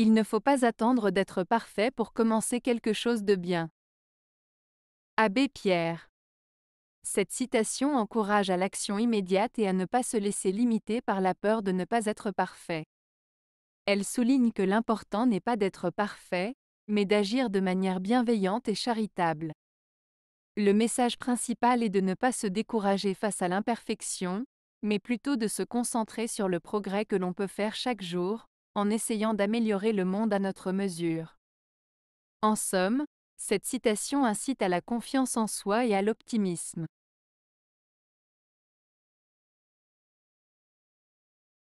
Il ne faut pas attendre d'être parfait pour commencer quelque chose de bien. Abbé Pierre. Cette citation encourage à l'action immédiate et à ne pas se laisser limiter par la peur de ne pas être parfait. Elle souligne que l'important n'est pas d'être parfait, mais d'agir de manière bienveillante et charitable. Le message principal est de ne pas se décourager face à l'imperfection, mais plutôt de se concentrer sur le progrès que l'on peut faire chaque jour, en essayant d'améliorer le monde à notre mesure. En somme, cette citation incite à la confiance en soi et à l'optimisme.